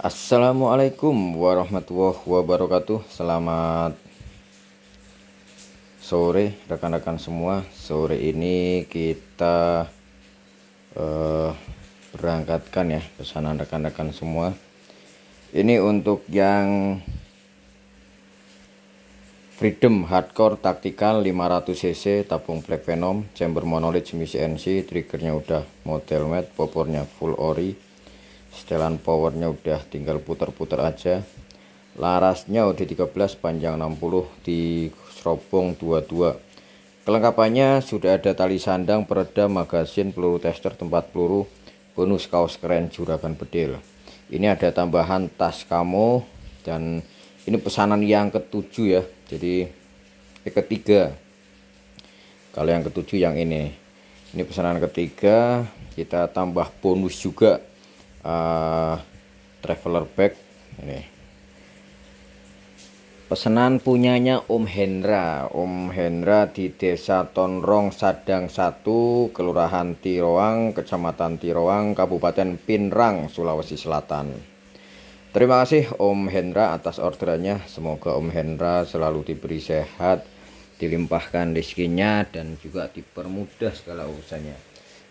Assalamualaikum warahmatullahi wabarakatuh Selamat sore rekan-rekan semua Sore ini kita uh, berangkatkan ya pesanan rekan-rekan semua Ini untuk yang Freedom Hardcore Tactical 500cc tabung Black Venom Chamber monolith semi CNC Triggernya udah model mat Popornya full ori setelan powernya udah tinggal putar-putar aja larasnya OD13 panjang 60 di serobong 22 kelengkapannya sudah ada tali sandang peredam, magasin peluru tester tempat peluru bonus kaos keren juragan bedil ini ada tambahan tas kamu dan ini pesanan yang ketujuh ya jadi eh, ketiga kalau yang ketujuh yang ini ini pesanan ketiga kita tambah bonus juga uh, traveler bag ini pesanan punyanya Om Hendra Om Hendra di Desa Tonrong Sadang 1 Kelurahan Tiroang Kecamatan Tiroang Kabupaten Pinrang Sulawesi Selatan Terima kasih Om Hendra atas orderannya Semoga Om Hendra selalu diberi sehat Dilimpahkan rezekinya Dan juga dipermudah segala urusannya